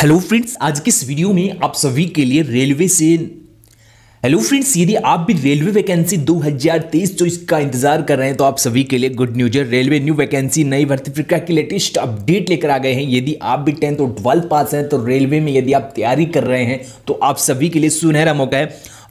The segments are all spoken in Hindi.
हेलो फ्रेंड्स आज के इस वीडियो में आप सभी के लिए रेलवे से हेलो फ्रेंड्स यदि आप भी रेलवे वैकेंसी 2023 जो इसका इंतजार कर रहे हैं तो आप सभी के लिए गुड न्यूज है रेलवे न्यू वैकेंसी नई भर्ती प्रक्रिया की लेटेस्ट अपडेट लेकर आ गए हैं यदि आप भी टेंथ और ट्वेल्थ पास हैं तो रेलवे में यदि आप तैयारी कर रहे हैं तो आप सभी के लिए सुनहरा मौका है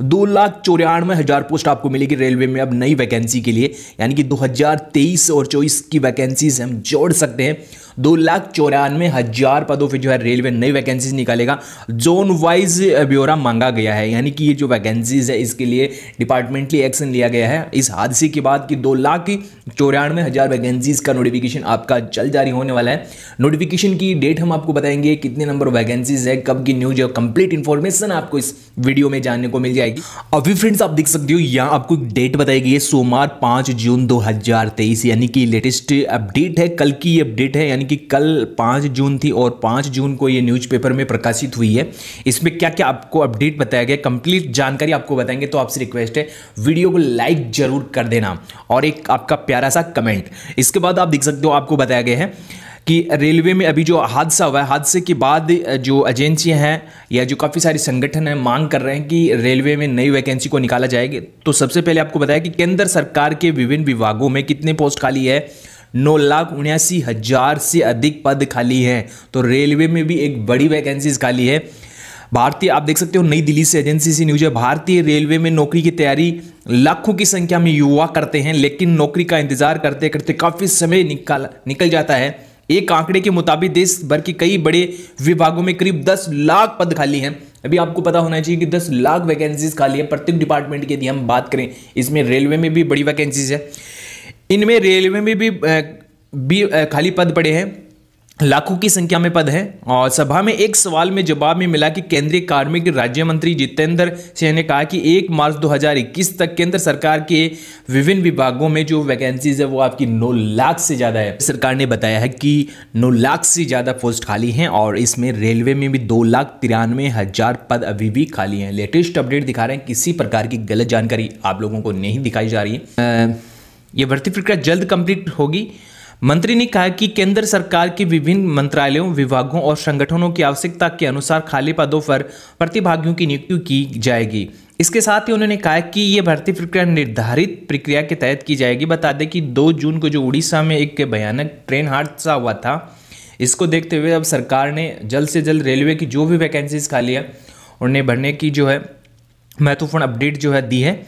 दो लाख चौरानवे हज़ार पोस्ट आपको मिलेगी रेलवे में अब नई वैकेंसी के लिए यानी कि 2023 और 24 की वैकेंसीज हम जोड़ सकते हैं दो लाख चौरानवे हज़ार पदों पर जो है रेलवे नई वैकेंसीज निकालेगा जोन वाइज ब्यौरा मांगा गया है यानी कि ये जो वैकेंसीज है इसके लिए डिपार्टमेंटली एक्शन लिया गया है इस हादसे के बाद कि दो लाख चौरानवे हज़ार वैकेंसीज का नोटिफिकेशन आपका जल्द जारी होने वाला है नोटिफिकेशन की डेट हम आपको बताएंगे कितने नंबर वैकेंसीज है कब की न्यूज और कंप्लीट इंफॉर्मेशन आपको इस वीडियो में जानने को मिल जाएगी अभी फ्रेंड्स आप देख सकते हो यहाँ आपको डेट बताई गई है सोमवार पांच जून दो यानी कि लेटेस्ट अपडेट है कल की अपडेट है यानी कि कल पाँच जून थी और पाँच जून को ये न्यूज़पेपर में प्रकाशित हुई है इसमें क्या क्या आपको अपडेट बताया गया कंप्लीट जानकारी आपको बताएंगे तो आपसे रिक्वेस्ट है वीडियो को लाइक ज़रूर कर देना और एक आपका प्यारा सा कमेंट इसके बाद आप देख सकते हो आपको बताया गया है कि रेलवे में अभी जो हादसा हुआ है हादसे के बाद जो एजेंसियां हैं या जो काफ़ी सारी संगठन हैं मांग कर रहे हैं कि रेलवे में नई वैकेंसी को निकाला जाएगा तो सबसे पहले आपको बताया कि केंद्र सरकार के विभिन्न विभागों में कितने पोस्ट खाली है नौ लाख उन्यासी हजार से अधिक पद खाली हैं तो रेलवे में भी एक बड़ी वैकेंसीज खाली है भारतीय आप देख सकते हो नई दिल्ली से एजेंसी से न्यूज है भारतीय रेलवे में नौकरी की तैयारी लाखों की संख्या में युवा करते हैं लेकिन नौकरी का इंतजार करते करते काफ़ी समय निकाल निकल जाता है एक आंकड़े के मुताबिक देश भर के कई बड़े विभागों में करीब 10 लाख पद खाली हैं अभी आपको पता होना चाहिए कि 10 लाख वैकेंसीज खाली है प्रत्येक डिपार्टमेंट की यदि हम बात करें इसमें रेलवे में भी बड़ी वैकेंसीज है इनमें रेलवे में भी, भी खाली पद पड़े हैं लाखों की संख्या में पद हैं और सभा में एक सवाल में जवाब में मिला कि केंद्रीय कार्मिक राज्य मंत्री जितेंद्र सिंह ने कहा कि 1 मार्च 2021 तक केंद्र सरकार के विभिन्न विभागों में जो वैकेंसीज है वो आपकी 9 लाख से ज़्यादा है सरकार ने बताया है कि 9 लाख से ज़्यादा पोस्ट खाली हैं और इसमें रेलवे में भी दो लाख तिरानवे हज़ार पद अभी भी खाली हैं लेटेस्ट अपडेट दिखा रहे हैं किसी प्रकार की गलत जानकारी आप लोगों को नहीं दिखाई जा रही है ये भर्ती प्रक्रिया जल्द कंप्लीट होगी मंत्री ने कहा कि केंद्र सरकार के विभिन्न मंत्रालयों विभागों और संगठनों की आवश्यकता के अनुसार खाली पदों पर प्रतिभागियों की नियुक्ति की जाएगी इसके साथ ही उन्होंने कहा कि ये भर्ती प्रक्रिया निर्धारित प्रक्रिया के तहत की जाएगी बता दें कि 2 जून को जो उड़ीसा में एक भयानक ट्रेन हादसा हुआ था इसको देखते हुए अब सरकार ने जल्द से जल्द रेलवे की जो भी वैकेंसीज खाली है उन्हें भरने की जो है महत्वपूर्ण अपडेट जो है दी है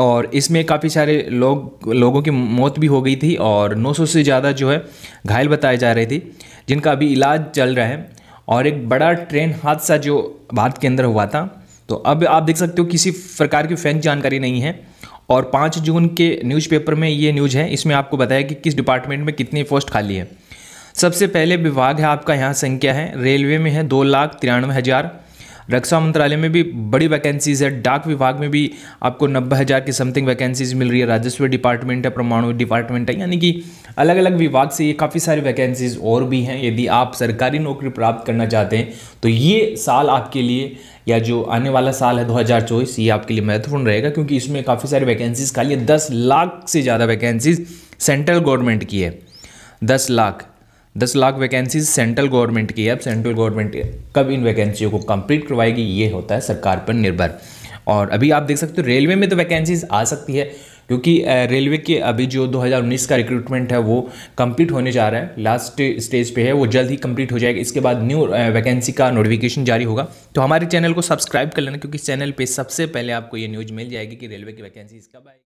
और इसमें काफ़ी सारे लोग लोगों की मौत भी हो गई थी और 900 से ज़्यादा जो है घायल बताए जा रहे थे जिनका अभी इलाज चल रहा है और एक बड़ा ट्रेन हादसा जो भारत के अंदर हुआ था तो अब आप देख सकते हो किसी प्रकार की फैंक जानकारी नहीं है और पाँच जून के न्यूज़पेपर में ये न्यूज है इसमें आपको बताया कि किस डिपार्टमेंट में कितनी पोस्ट खाली है सबसे पहले विभाग है आपका यहाँ संख्या है रेलवे में है दो लाख तिरानवे हज़ार रक्षा मंत्रालय में भी बड़ी वैकेंसीज़ है डाक विभाग में भी आपको नब्बे हज़ार की समथिंग वैकेंसीज मिल रही है राजस्व डिपार्टमेंट है परमाणु डिपार्टमेंट है यानी कि अलग अलग विभाग से ये काफ़ी सारी वैकेंसीज और भी हैं यदि आप सरकारी नौकरी प्राप्त करना चाहते हैं तो ये साल आपके लिए या जो आने वाला साल है दो ये आपके लिए महत्वपूर्ण रहेगा क्योंकि इसमें काफ़ी सारी वैकेंसीज खाली है दस लाख से ज़्यादा वैकेंसीज सेंट्रल गवर्नमेंट की है दस लाख दस लाख वैकेंसीज सेंट्रल गवर्नमेंट की है अब सेंट्रल गवर्नमेंट कब इन वैकेंसियों को कंप्लीट करवाएगी ये होता है सरकार पर निर्भर और अभी आप देख सकते हो रेलवे में तो वैकेंसीज आ सकती है क्योंकि रेलवे के अभी जो 2019 का रिक्रूटमेंट है वो कंप्लीट होने जा रहा है लास्ट स्टेज पे है वो जल्द ही कंप्लीट हो जाएगा इसके बाद न्यू वैकेंसी का नोटिफिकेशन जारी होगा तो हमारे चैनल को सब्सक्राइब कर लेना क्योंकि चैनल पे सबसे पहले आपको ये न्यूज़ मिल जाएगी कि रेलवे की वैकेंसीज कब आएगी